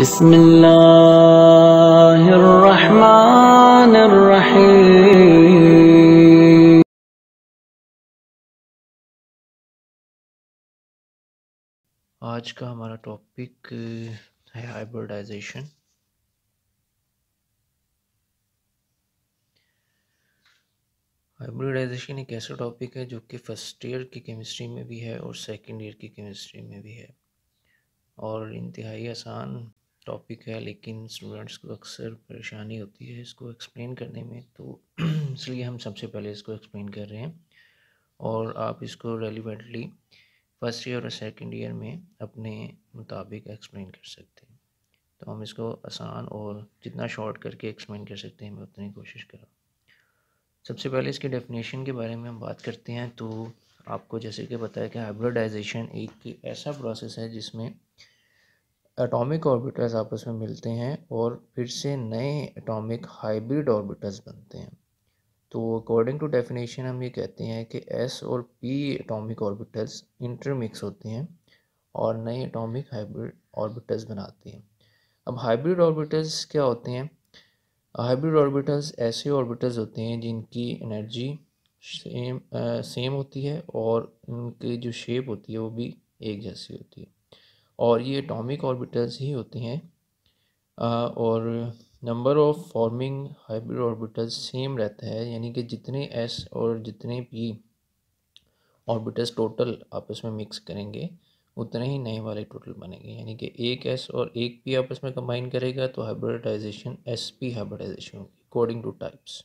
بسم الله الرحمن الرحيم आज का हमारा टॉपिक है हाइब्रिडाइजेशन हाइब्रिडाइजेशन एक ऐसा टॉपिक है जो कि फर्स्ट ईयर की केमिस्ट्री में भी है और सेकंड ईयर की केमिस्ट्री में भी है और इंतहाई आसान टॉपिक है लेकिन स्टूडेंट्स को अक्सर परेशानी होती है इसको एक्सप्लेन करने में तो इसलिए हम सबसे पहले इसको एक्सप्लेन कर रहे हैं और आप इसको रेलिवेंटली फर्स्ट ईयर और सेकंड ईयर में अपने मुताबिक एक्सप्लेन कर सकते हैं तो हम इसको आसान और जितना शॉर्ट करके एक्सप्लेन कर सकते हैं मैं उतनी कोशिश कर रहा सबसे पहले इसके डेफिनेशन के बारे में हम बात करते हैं तो आपको जैसे कि बताया कि हाइब्रोडाइजेशन एक ऐसा प्रोसेस है जिसमें एटॉमिक ऑर्बिटल्स आपस में मिलते हैं और फिर से नए एटॉमिक हाइब्रिड ऑर्बिटल्स बनते हैं तो अकॉर्डिंग टू डेफिनेशन हम ये कहते हैं कि एस और पी एटॉमिक ऑर्बिटल्स इंटरमिक्स होते हैं और नए एटॉमिक हाइब्रिड ऑर्बिटल्स बनाते हैं अब हाइब्रिड ऑर्बिटल्स क्या होते हैं हाइब्रिड ऑर्बिटल्स ऐसे ऑर्बिटल्स होते हैं जिनकी एनर्जी सेम आ, सेम होती है और उनकी जो शेप होती है वो भी एक जैसी होती है और ये एटॉमिक ऑर्बिटल्स ही होते हैं और number of forming hybrid orbitals same रहता है यानी कि जितने एस और जितने पी ऑर्बिटल्स टोटल आपस में मिक्स करेंगे उतने ही नए वाले टोटल बनेंगे यानी कि एक एस और एक पी आपस में कंबाइन करेगा तो हाइब्रिडाइजेशन एस पी हाइब्रिडाइजेशन होगी अकॉर्डिंग टू टाइप्स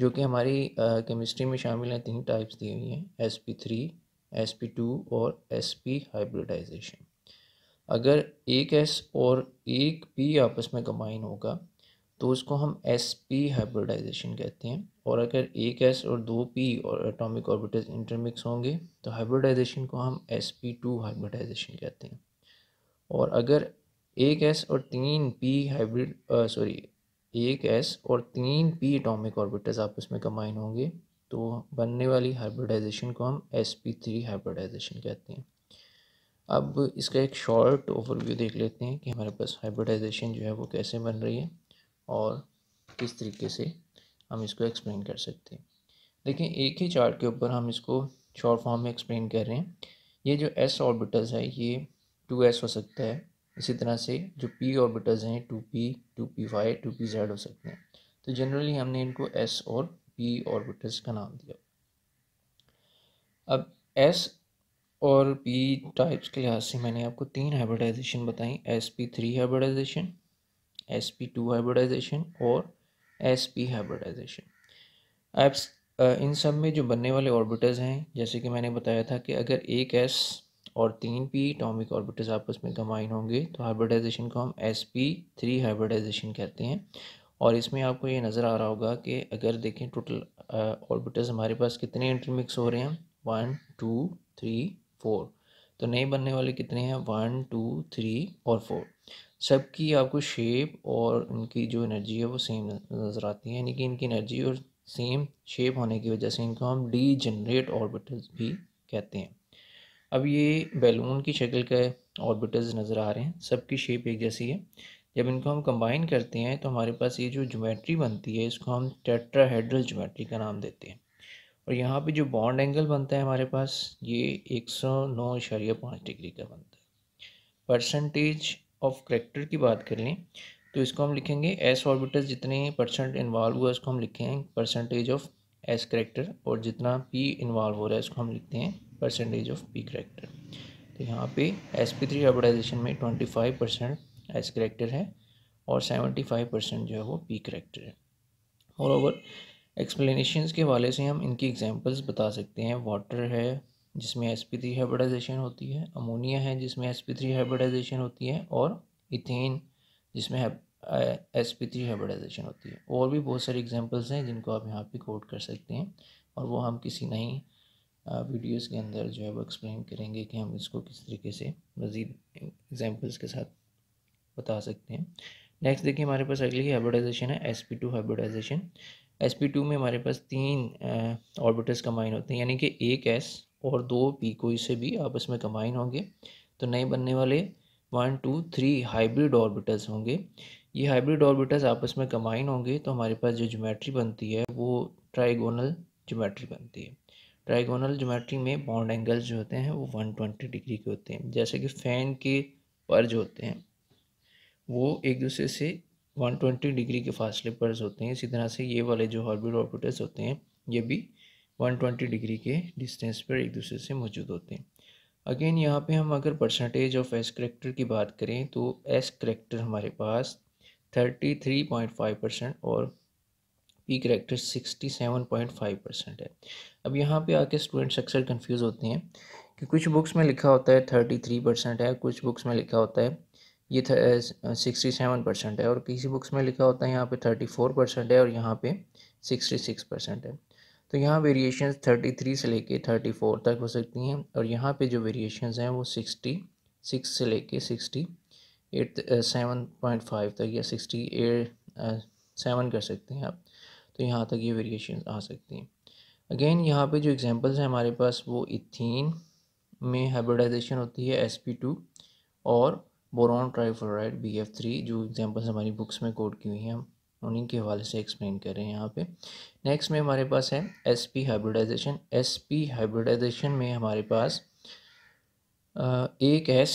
जो कि हमारी केमिस्ट्री में शामिल हैं तीन टाइप्स दी हुई हैं S P three S P two और एस पी हाइब्रिडाइजेशन अगर एक एस और एक पी आपस में कंबाइन होगा तो उसको हम एस पी हाइब्रिडाइजेशन कहते हैं और अगर एक एस और दो पी और एटॉमिक ऑर्बिटल्स इंटरमिक्स होंगे तो हाइब्रिडाइजेशन को हम एस पी टू हाइब्रिडाइजेशन कहते हैं और अगर एक एस और तीन पी हाइब्रिड सॉरी एक एस और तीन पी एटॉमिक ऑर्बिटल्स आपस में कंबाइन होंगे तो बनने वाली हाइब्रिडाइजेशन को हम एस पी थ्री हाइब्रिडाइजेशन कहते हैं अब इसका एक शॉर्ट ओवरव्यू देख लेते हैं कि हमारे पास हाइब्रिडाइजेशन जो है वो कैसे बन रही है और किस तरीके से हम इसको एक्सप्लेन कर सकते हैं देखिए एक ही चार्ट के ऊपर हम इसको शॉर्ट फॉर्म में एक्सप्लेन कर रहे हैं ये जो एस ऑर्बिटल्स है ये टू एस हो सकता है इसी तरह से जो पी ऑर्बिटल्स हैं two P two P Y two P Z हो सकते हैं तो जनरली हमने इनको एस और पी ऑर्बिटल्स का नाम दिया अब एस और पी टाइप्स के लिहाज से मैंने आपको तीन हाइब्रिडाइजेशन बताई S P three hybridization S P two hybridization और एस पी हाइब्रिडाइजेशन एप्स इन सब में जो बनने वाले ऑर्बिटर्स हैं जैसे कि मैंने बताया था कि अगर एक एस और तीन पी टॉमिक ऑर्बिटर्स आपस में कमाइन होंगे तो हाइब्रिडाइजेशन को हम एस पी थ्री हाइब्रिडाइजेशन कहते हैं और इसमें आपको ये नज़र आ रहा होगा कि अगर देखें टोटल ऑर्बिटर्स uh, हमारे पास कितने इंटरमिक्स हो रहे हैं वन टू थ्री फोर तो नए बनने वाले कितने हैं वन टू थ्री और फोर सबकी आपको शेप और इनकी जो एनर्जी है वो सेम नज़र आती है यानी कि इनकी एनर्जी और सेम शेप होने की वजह से इनको हम डी जनरेट ऑर्बिटल्स भी कहते हैं अब ये बैलून की शक्ल के ऑर्बिटल्स नज़र आ रहे हैं सबकी शेप एक जैसी है जब इनको हम कंबाइन करते हैं तो हमारे पास ये जो ज्योमेट्री बनती है इसको हम टेट्राहेड्रल ज्योमेट्री का नाम देते हैं और यहाँ पे जो बॉन्ड एंगल बनता है हमारे पास ये एक सौ नौ इशारिया पाँच डिग्री का बनता है परसेंटेज ऑफ करेक्टर की बात कर लें तो इसको हम लिखेंगे एस ऑर्बिटल जितने परसेंट इन्वॉल्व हुआ उसको हम लिखें परसेंटेज ऑफ एस करेक्टर और जितना पी इन्वॉल्व हो रहा है उसको हम लिखते हैं परसेंटेज ऑफ पी करेक्टर तो यहाँ पे एस पी थ्री ऑर्बिटाइजेशन में twenty five percent S character है और सेवेंटी फाइव परसेंट जो है वो पी करेक्टर है मोर ओवर एक्सप्लेनेशंस के हवाले से हम इनकी एग्जांपल्स बता सकते हैं वाटर है जिसमें एस पी थ्री हाइब्रिडाइजेशन होती है अमोनिया है जिसमें एस पी थ्री हाइब्रिडाइजेशन होती है और इथेन जिसमें एस पी थ्री हाइब्रिडाइजेशन होती है और भी बहुत सारी एग्जांपल्स हैं जिनको आप यहाँ पे कोट कर सकते हैं और वो हम किसी नई वीडियोज़ के अंदर जो है वो एक्सप्लेन करेंगे कि हम इसको किस तरीके से मज़ीद एग्जाम्पल्स के साथ बता सकते हैं नेक्स्ट देखिए हमारे पास अगली हाइब्रिडाइजेशन है S P two hybridization S P two में हमारे पास तीन ऑर्बिटर्स कम्बाइन होते हैं यानी कि एक एस और दो पी कोई से भी आपस में कम्बाइन होंगे तो नए बनने वाले one two three hybrid orbitals होंगे ये हाइब्रिड ऑर्बिटर्स आपस में कम्बाइन होंगे तो हमारे पास जो ज्योमेट्री बनती है वो ट्राइगोनल ज्योमेट्री बनती है ट्राइगोनल ज्योमेट्री में बाउंड एंगल्स जो होते हैं वो वन ट्वेंटी डिग्री के होते हैं जैसे कि फैन के पर जो होते हैं वो एक दूसरे से 120 डिग्री के फासले पर होते हैं इसी तरह से ये वाले जो हॉर्बिट ऑर्बिटर्स होते हैं ये भी 120 डिग्री के डिस्टेंस पर एक दूसरे से मौजूद होते हैं अगेन यहाँ पे हम अगर परसेंटेज ऑफ एस करेक्टर की बात करें तो एस करेक्टर हमारे पास 33.5 परसेंट और पी करेक्टर 67.5 परसेंट है अब यहाँ पे आके स्टूडेंट्स अक्सर कंफ्यूज होते हैं कि कुछ बुक्स में लिखा होता है थ्री परसेंट है कुछ बुक्स में लिखा होता है ये सिक्सटी सेवन परसेंट है और किसी बुक्स में लिखा होता है यहाँ पे थर्टी फोर परसेंट है और यहाँ पे सिक्सटी सिक्स परसेंट है तो यहाँ वेरिएशन थर्टी थ्री से लेके थर्टी फोर तक हो सकती हैं और यहाँ पे जो वेरिएशन हैं वो सिक्सटी सिक्स से लेके sixty eight seven point five तक या सिक्सटी एट सेवन कर सकते हैं आप तो यहाँ तक ये वेरिएशन आ सकती हैं अगेन यहाँ पे जो एग्जांपल्स हैं हमारे पास वो इथीन में हाइब्रिडाइजेशन होती है एस पी टू और boron trifluoride B F three जो एग्जाम्पल्स हमारी बुक्स में कोड की हुई हैं हम उन्हीं के हवाले से एक्सप्लेन कर रहे हैं यहाँ पे नेक्स्ट में हमारे पास है S P hybridization S P hybridization में हमारे पास एक एस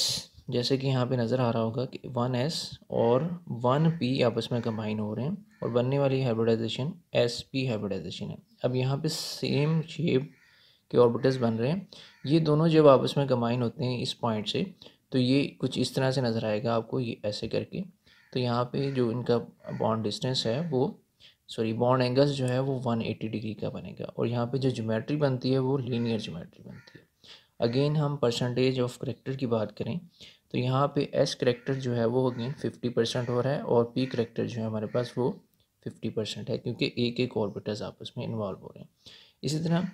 जैसे कि यहाँ पे नज़र आ रहा होगा कि वन एस और वन पी आपस में कंबाइन हो रहे हैं और बनने वाली हाइब्रिडाइजेशन एस पी हाइब्रिडाइजेशन है अब यहाँ पे सेम शेप के ऑर्बिटल्स बन रहे हैं ये दोनों जब आपस में कंबाइन होते हैं इस पॉइंट से तो ये कुछ इस तरह से नज़र आएगा आपको ये ऐसे करके तो यहाँ पे जो इनका बॉन्ड डिस्टेंस है वो सॉरी बॉन्ड एंगल्स जो है वो 180 डिग्री का बनेगा और यहाँ पे जो ज्योमेट्री बनती है वो लीनियर ज्योमेट्री बनती है अगेन हम परसेंटेज ऑफ करेक्टर की बात करें तो यहाँ पे एस करेक्टर जो है वो अगेन 50 परसेंट हो रहा है और पी करेक्टर जो है हमारे पास वो 50 परसेंट है क्योंकि एक एक ऑर्बिटर्स आपस में इन्वॉल्व हो रहे हैं इसी तरह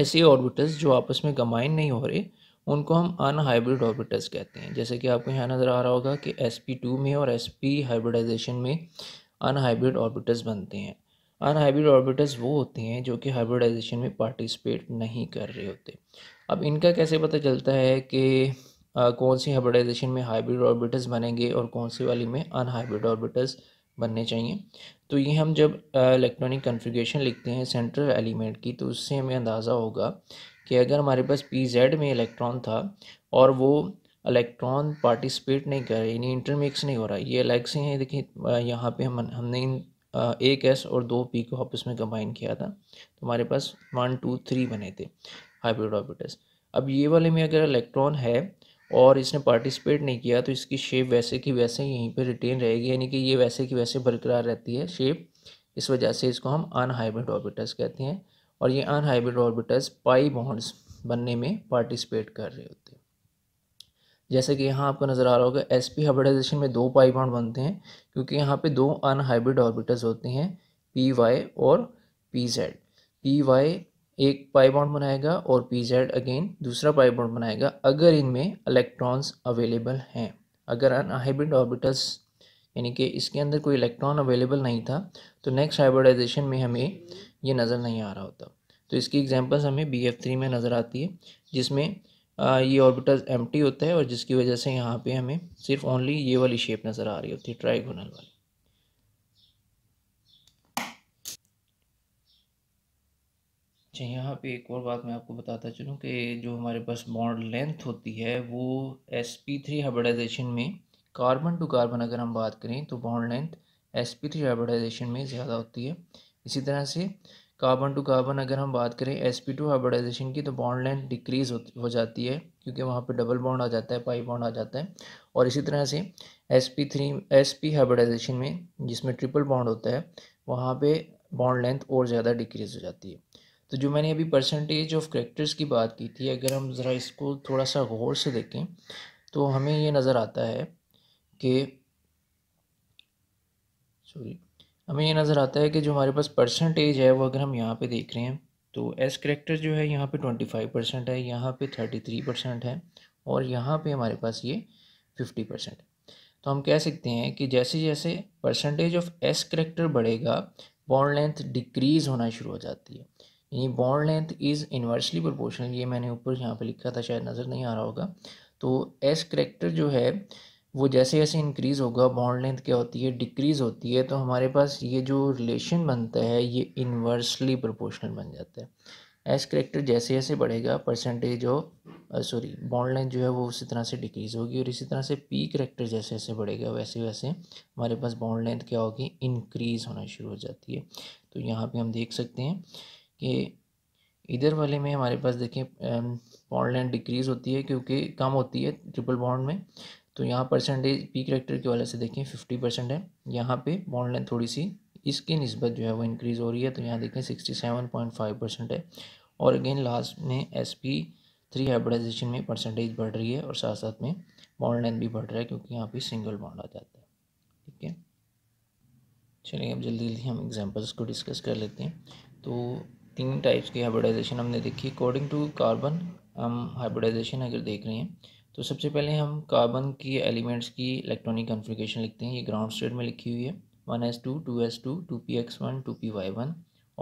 ऐसे ऑर्बिटर्स जो आपस में कम्बाइन नहीं हो रहे उनको हम अनहाइब्रिड ऑर्बिटल्स कहते हैं जैसे कि आपको यहाँ नज़र आ रहा होगा कि एस पी टू में और एस पी हाइब्रिडाइजेशन में अनहाइब्रिड ऑर्बिटल्स बनते हैं अनहाइब्रिड ऑर्बिटल्स वो होते हैं जो कि हाइब्रिडाइजेशन में पार्टिसिपेट नहीं कर रहे होते अब इनका कैसे पता चलता है कि कौन सी हाइब्रिडाइजेशन में हाइब्रिड ऑर्बिटल्स बनेंगे और कौन सी वाली में अनहाइब्रिड ऑर्बिटल्स बनने चाहिए तो ये हम जब इलेक्ट्रॉनिक कन्फिग्रेशन लिखते हैं सेंट्रल एलिमेंट की तो उससे हमें अंदाज़ा होगा कि अगर हमारे पास पी जेड में इलेक्ट्रॉन था और वो इलेक्ट्रॉन पार्टिसिपेट नहीं कर रहे यानी इंटरमिक्स नहीं हो रहा ये अलग से हैं देखिए यहाँ पे हम हमने इन एक एस और दो पी को आपस में कंबाइन किया था तो हमारे पास वन टू थ्री बने थे हाइब्रिड ऑर्बिटल्स अब ये वाले में अगर इलेक्ट्रॉन है और इसने पार्टिसिपेट नहीं किया तो इसकी शेप वैसे की वैसे यहीं पर रिटेन रहेगी यानी कि ये वैसे की वैसे बरकरार रहती है शेप इस वजह से इसको हम अनहाइब्रिड ऑर्बिटर्स कहते हैं और ये अनहाइब्रिड ऑर्बिटर्स पाई बॉन्ड्स बनने में पार्टिसिपेट कर रहे होते हैं जैसे कि यहाँ आपको नज़र आ रहा होगा एस पी हाइब्रिडाइजेशन में दो पाई बॉन्ड बनते हैं क्योंकि यहाँ पे दो अनहाइब्रिड ऑर्बिटर्स होते हैं पी वाई और पी जेड पी वाई एक पाई बॉन्ड बनाएगा और पी जेड अगेन दूसरा पाई बॉन्ड बनाएगा अगर इनमें इलेक्ट्रॉन्स अवेलेबल हैं अगर अनहाइब्रिड ऑर्बिटल्स यानी कि इसके अंदर कोई इलेक्ट्रॉन अवेलेबल नहीं था तो नेक्स्ट हाइब्रिडाइजेशन में हमें ये नज़र नहीं आ रहा होता तो इसकी एग्जांपल्स हमें बी एफ थ्री में नज़र आती है जिसमें ये ऑर्बिटल एम्प्टी होता है और जिसकी वजह से यहाँ पे हमें सिर्फ ओनली ये वाली शेप नज़र आ रही होती है ट्राइगोनल वाली अच्छा यहाँ पे एक और बात मैं आपको बताता चलूँ कि जो हमारे पास बॉन्ड लेंथ होती है वो एस पी थ्री हाइब्रिडाइजेशन में कार्बन टू कार्बन अगर हम बात करें तो bond length S P three hybridization में ज़्यादा होती है इसी तरह से कार्बन टू कार्बन अगर हम बात करें एस पी टू हाइब्रिडाइजेशन की तो बॉन्ड लेंथ डिक्रीज हो जाती है क्योंकि वहाँ पर डबल बॉन्ड आ जाता है पाई बॉन्ड आ जाता है और इसी तरह से S P three S P hybridization में जिसमें ट्रिपल बॉन्ड होता है वहाँ पर बॉन्ड लेंथ और ज़्यादा डिक्रीज हो जाती है तो जो मैंने अभी परसेंटेज ऑफ करेक्टर्स की बात की थी अगर हम ज़रा इसको थोड़ा सा गौर से देखें तो हमें ये नज़र आता है कि सॉरी हमें ये नज़र आता है कि जो हमारे पास परसेंटेज है वो अगर हम यहाँ पे देख रहे हैं तो एस करेक्टर जो है यहाँ पे ट्वेंटी फाइव परसेंट है यहाँ पे थर्टी थ्री परसेंट है और यहाँ पे हमारे पास ये फिफ्टी परसेंट तो हम कह सकते हैं कि जैसे जैसे परसेंटेज ऑफ एस करेक्टर बढ़ेगा बॉन्ड लेंथ डिक्रीज़ होना शुरू हो जाती है यानी bond length is inversely proportional ये मैंने ऊपर यहाँ पे लिखा था शायद नज़र नहीं आ रहा होगा तो एस करेक्टर जो है वो जैसे जैसे इंक्रीज़ होगा बॉन्ड लेंथ क्या होती है डिक्रीज़ होती है तो हमारे पास ये जो रिलेशन बनता है ये इन्वर्सली प्रोपोर्शनल बन जाता है एस करेक्टर जैसे जैसे बढ़ेगा percentage of sorry bond length जो है वो उसी तरह से डिक्रीज़ होगी और इसी तरह से पी करेक्टर जैसे जैसे बढ़ेगा वैसे वैसे हमारे पास बॉन्ड लेंथ क्या होगी इंक्रीज़ होना शुरू हो जाती है तो यहाँ पे हम देख सकते हैं ये इधर वाले में हमारे पास देखें बॉन्ड लेंथ डिक्रीज़ होती है क्योंकि कम होती है ट्रिपल बॉन्ड में तो यहाँ परसेंटेज पी करेक्टर के वाले से देखें फिफ्टी परसेंट है यहाँ पे बॉन्ड लेंथ थोड़ी सी इसकी नस्बत जो है वो इंक्रीज़ हो रही है तो यहाँ देखें sixty seven point five percent है और अगेन लास्ट में एस पी थ्री हाइब्रिडाइजेशन में परसेंटेज बढ़ रही है और साथ साथ में बॉन्ड लेंथ भी बढ़ रहा है क्योंकि यहाँ पर सिंगल बॉन्ड आ जाता है ठीक है चलिए अब जल्दी जल्दी हम एग्जाम्पल्स को डिस्कस कर लेते हैं तो तीन टाइप्स की हाइब्रिडाइजेशन हमने देखी अकॉर्डिंग टू कार्बन हम हाइब्रिडाइजेशन अगर देख रहे हैं तो सबसे पहले हम कार्बन की एलिमेंट्स की इलेक्ट्रॉनिक कन्फिग्रेशन लिखते हैं ये ग्राउंड स्टेट में लिखी हुई है one S two two S two two P X one two P Y one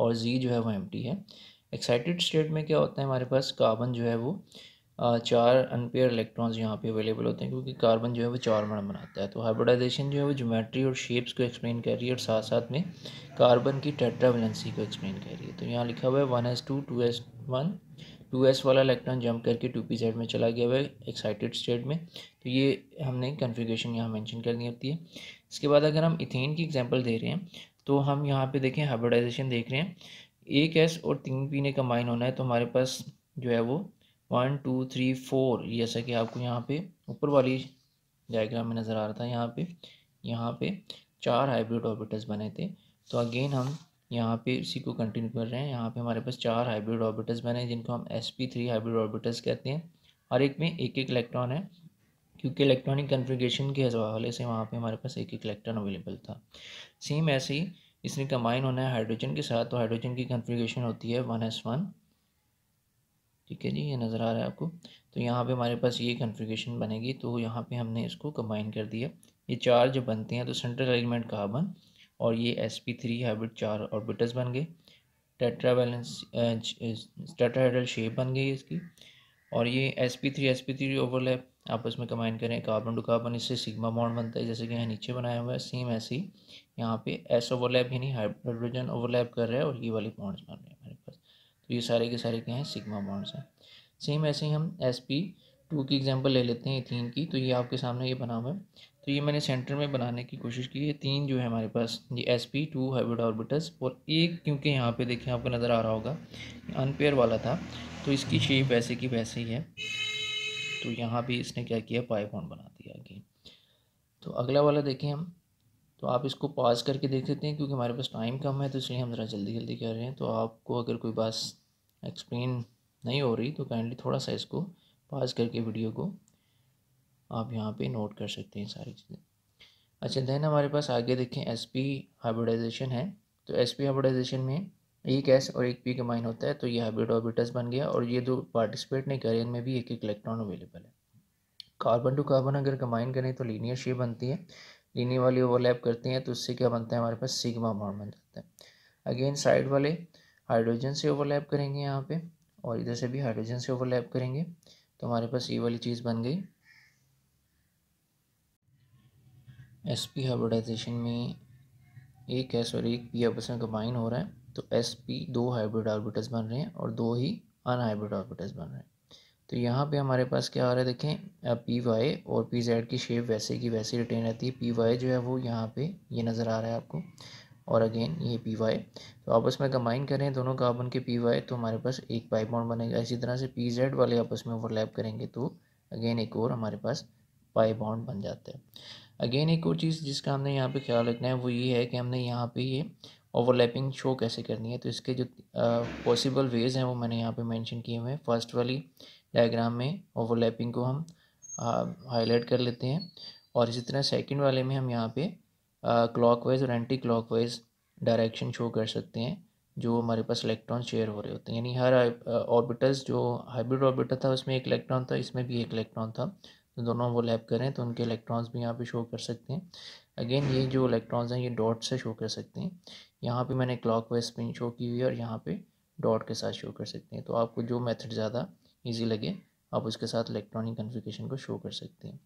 और जी जो है वो एम्प्टी है एक्साइटेड स्टेट में क्या होता है हमारे पास कार्बन जो है वो चार अनपेयर इलेक्ट्रॉन्स यहाँ पे अवेलेबल होते हैं क्योंकि कार्बन जो है वो चार बड़ा बनाता है तो हाइब्रिडाइजेशन जो है वो ज्योमेट्री और शेप्स को एक्सप्लेन कर रही है और साथ साथ में कार्बन की टेट्रावलेंसी को एक्सप्लेन कर रही है तो यहाँ लिखा हुआ है one S two two S one two S वाला इलेक्ट्रॉन जंप करके टू पी जेड में चला गया हुआ है एक्साइटेड स्टेट में तो ये हमने कन्फिग्रेशन यहाँ मैंशन करनी होती है इसके बाद अगर हम इथेन की एग्जाम्पल दे रहे हैं तो हम यहाँ पर देखें हाइब्रिडाइजेशन देख रहे हैं एक एस और तीन पी ने कंबाइन होना है तो हमारे पास जो है वो वन टू थ्री फोर जैसा कि आपको यहाँ पे ऊपर वाली डायग्राम में नज़र आ रहा था यहाँ पे यहाँ पे चार हाइब्रिड ऑर्बिटल्स बने थे तो अगेन हम यहाँ पे इसी को कंटिन्यू कर रहे हैं यहाँ पे हमारे पास चार हाइब्रिड ऑर्बिटल्स बने हैं जिनको हम S P three hybrid orbitals कहते हैं हर एक में एक एक इलेक्ट्रॉन है क्योंकि इलेक्ट्रॉनिक कन्फिग्रेशन के हवाले से वहाँ पे हमारे पास एक एक इलेक्ट्रॉन अवेलेबल था सेम ऐसे ही इसने कम्बाइन होना है हाइड्रोजन के साथ तो हाइड्रोजन की कन्फिग्रेशन होती है वन एस वन ठीक है जी ये नज़र आ रहा है आपको तो यहाँ पे हमारे पास ये कन्फिग्रेशन बनेगी तो यहाँ पे हमने इसको कंबाइन कर दिया ये चार जो बनते हैं तो सेंट्रल एलिमेंट कार्बन और ये एस पी थ्री हाइब्रिड चार ऑर्बिटर्स बन गए टेट्रा बैलेंस टेट्राहेड्रल शेप बन गई इसकी और ये S P three S P three overlap आपस में कंबाइन करें कार्बन टू कार्बन इससे सिग्मा बॉन्ड बनता है जैसे कि यहाँ नीचे बनाया हुआ है सेम ऐसे ही यहाँ पे एस ओवरलैप यानी हाइड्रोजन ओवरलैप कर रहा है और ये वाले बॉन्ड्स बन रहे हैं तो ये सारे के सारे क्या हैं सिग्मा बॉन्ड्स हैं सेम ऐसे ही हम एस पी टू की एग्जाम्पल ले लेते हैं इथिन की तो ये आपके सामने ये बना हुआ है तो ये मैंने सेंटर में बनाने की कोशिश की ये तीन जो है हमारे पास ये S P two hybrid orbitals और एक क्योंकि यहाँ पे देखिए आपको नज़र आ रहा होगा अनपेयर वाला था तो इसकी शेप वैसे की वैसे ही है तो यहाँ भी इसने क्या किया पाइपॉन बना दिया आगे तो अगला वाला देखें हम तो आप इसको पॉज करके देख सकते हैं क्योंकि हमारे पास टाइम कम है तो इसलिए हम ज़रा जल्दी जल्दी कर रहे हैं तो आपको अगर कोई बात एक्सप्लेन नहीं हो रही तो काइंडली थोड़ा सा इसको पॉज करके वीडियो को आप यहाँ पे नोट कर सकते हैं सारी चीज़ें अच्छा देन हमारे पास आगे देखें एस पी हाइब्रिडाइजेशन है तो एस पी हाइब्रिडाइजेशन में एक एस और एक पी कमाइन होता है तो ये हाइब्रिड ऑर्बिटस बन गया और ये दो पार्टिसिपेट नहीं करें इनमें भी एक एक इलेक्ट्रॉन अवेलेबल है कार्बन टू कार्बन अगर कमाइन करें तो लीनियर शेप बनती है लीनियर वाली ओवरलैप करती हैं तो उससे क्या बनता है हमारे पास सिग्मा बॉन्ड बन जाता है अगेन साइड वाले हाइड्रोजन से ओवरलैप करेंगे यहाँ पे और इधर से भी हाइड्रोजन से ओवरलैप करेंगे तो हमारे पास ये वाली चीज़ बन गई एस पी हाइब्रिडाइजेशन में एक एस और एक पी आपस में कंबाइन हो रहा है तो एस पी दो हाइब्रिड ऑर्बिटल्स बन रहे हैं और दो ही अनहाइब्रिड ऑर्बिटल्स बन रहे हैं तो यहाँ पे हमारे पास क्या आ रहा है देखें पी वाई और पी जेड की शेप वैसे की वैसे रिटेन रहती है पी वाई जो है वो यहाँ पे ये नज़र आ रहा है आपको और अगेन ये पी वाई तो आपस में कंबाइन करें दोनों कार्बन के पी वाई तो हमारे पास एक पाई बॉन्ड बनेगा इसी तरह से पी जेड वाले आपस में ओवरलैप करेंगे तो अगेन एक और हमारे पास पाई बॉन्ड बन जाता है अगेन एक और चीज़ जिसका हमने यहाँ पर ख्याल रखना है वो ये है कि हमने यहाँ पर ये ओवरलैपिंग शो कैसे करनी है तो इसके जो पॉसिबल वेज़ हैं वो मैंने यहाँ पर मैंशन किए हुए हैं फर्स्ट वाली डायग्राम में ओवरलैपिंग को हम हाईलाइट कर लेते हैं और इसी तरह सेकंड वाले में हम यहाँ पे क्लॉकवाइज और एंटी क्लॉकवाइज डायरेक्शन शो कर सकते हैं जो हमारे पास इलेक्ट्रॉन शेयर हो रहे होते हैं यानी हर ऑर्बिटल्स जो हाइब्रिड ऑर्बिटल था उसमें एक इलेक्ट्रॉन था इसमें भी एक इलेक्ट्रॉन था तो दोनों वो लैप करें तो उनके इलेक्ट्रॉन्स भी यहाँ पे शो कर सकते हैं अगेन ये जो इलेक्ट्रॉन्स हैं ये डॉट से शो कर सकते हैं यहाँ पे मैंने क्लॉक वाइज स्पिन शो की हुई है और यहाँ पे डॉट के साथ शो कर सकते हैं तो आपको जो मेथड ज़्यादा ईजी लगे आप उसके साथ इलेक्ट्रॉनिक कन्फिगेशन को शो कर सकते हैं